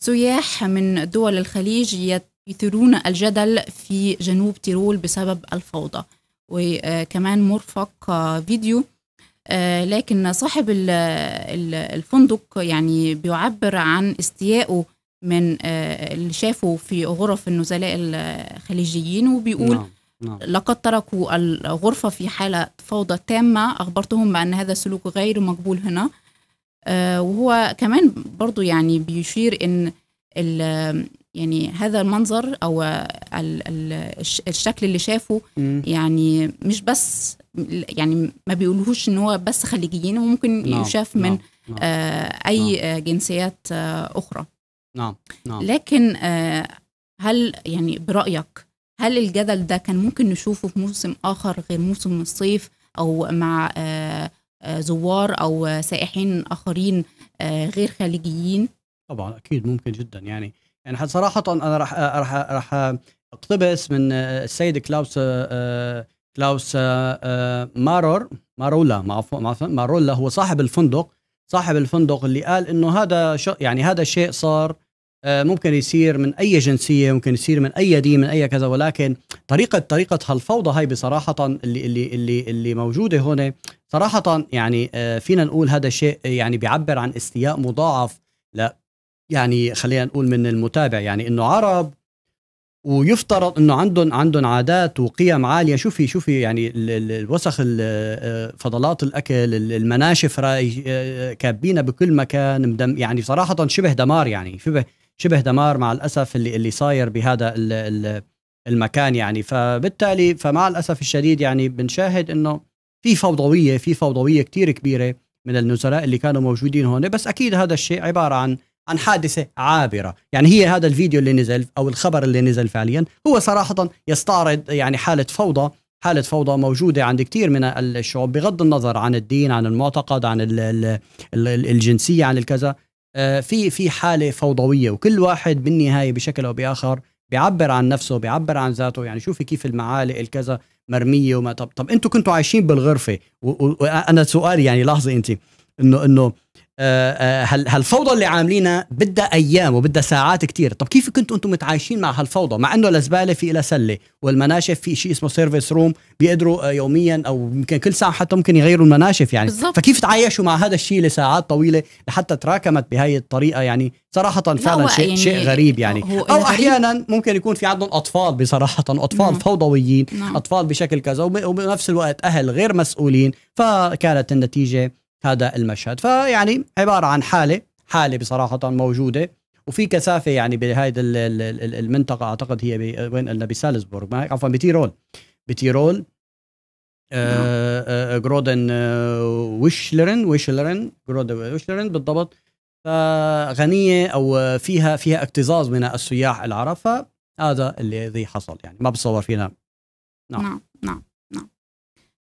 سياح من دول الخليج يثيرون الجدل في جنوب تيرول بسبب الفوضى وكمان مرفق فيديو لكن صاحب الفندق يعني بيعبر عن استيائه من اللي شافه في غرف النزلاء الخليجيين وبيقول نعم. نعم. لقد تركوا الغرفة في حالة فوضى تامة أخبرتهم بأن هذا السلوك غير مقبول هنا آه، وهو كمان برضو يعني بيشير ان يعني هذا المنظر او الشكل اللي شافه يعني مش بس يعني ما بيقولوش ان هو بس خليجيين وممكن نعم، يشاف من نعم، نعم. آه، اي آه، جنسيات اخرى نعم نعم لكن هل يعني برايك هل الجدل ده كان ممكن نشوفه في موسم اخر غير موسم الصيف او مع آه، زوار او سائحين اخرين آه، غير خليجيين طبعا اكيد ممكن جدا يعني يعني صراحه انا راح آه، راح راح اقتبس من السيد كلاوس كلاوس مارور مارولا مارولا هو صاحب الفندق صاحب الفندق اللي قال انه هذا شو يعني هذا الشيء صار آه، ممكن يصير من اي جنسيه ممكن يصير من اي دين من اي كذا ولكن طريقه طريقه هالفوضى هاي بصراحه اللي اللي اللي اللي موجوده هون صراحه يعني آه، فينا نقول هذا شيء يعني بيعبر عن استياء مضاعف لا يعني خلينا نقول من المتابع يعني انه عرب ويفترض انه عندهم عندهم عادات وقيم عاليه شوفي شوفي يعني الوسخ آه، فضلات الاكل المناشف كابينه بكل مكان يعني صراحه شبه دمار يعني شبه شبه دمار مع الاسف اللي اللي صاير بهذا المكان يعني فبالتالي فمع الاسف الشديد يعني بنشاهد انه في فوضويه في فوضويه كثير كبيره من النزلاء اللي كانوا موجودين هون بس اكيد هذا الشيء عباره عن عن حادثه عابره يعني هي هذا الفيديو اللي نزل او الخبر اللي نزل فعليا هو صراحه يستعرض يعني حاله فوضى حالة فوضى موجودة عند كثير من الشعوب بغض النظر عن الدين عن المعتقد عن الجنسية عن الكذا آه، في في حاله فوضويه وكل واحد بالنهايه بشكل او باخر بيعبر عن نفسه بيعبر عن ذاته يعني شوفي كيف المعالق الكذا مرميه وما طب طب انتم كنتوا عايشين بالغرفه وانا سؤالي يعني لحظه انت انه انه هالفوضى آه، آه، اللي عاملينها بدها ايام وبدها ساعات كتير طب كيف كنتوا انتم متعايشين مع هالفوضى مع انه الزباله في لها سله والمناشف في شيء اسمه سيرفيس روم بيقدروا آه، يوميا او يمكن كل ساعه حتى ممكن يغيروا المناشف يعني بالزبط. فكيف تعايشوا مع هذا الشيء لساعات طويله لحتى تراكمت بهي الطريقه يعني صراحه فعلا شيء يعني شيء غريب يعني او احيانا ممكن يكون في عندهم اطفال بصراحه اطفال نعم. فوضويين نعم. اطفال بشكل كذا وبنفس الوقت اهل غير مسؤولين فكانت النتيجه هذا المشهد فيعني عبارة عن حالة حالة بصراحة موجودة وفي كثافة يعني بهذه المنطقة أعتقد هي وين قلنا بسالزبورغ عفوا بتيرول بتيرول آه، نعم. آه، جرودن آه، ويشلرن ويشلرن جرودن ويشلرن بالضبط فغنية أو فيها فيها اكتظاظ من السياح العرب فهذا الذي حصل يعني ما بتصور فينا نعم نعم, نعم.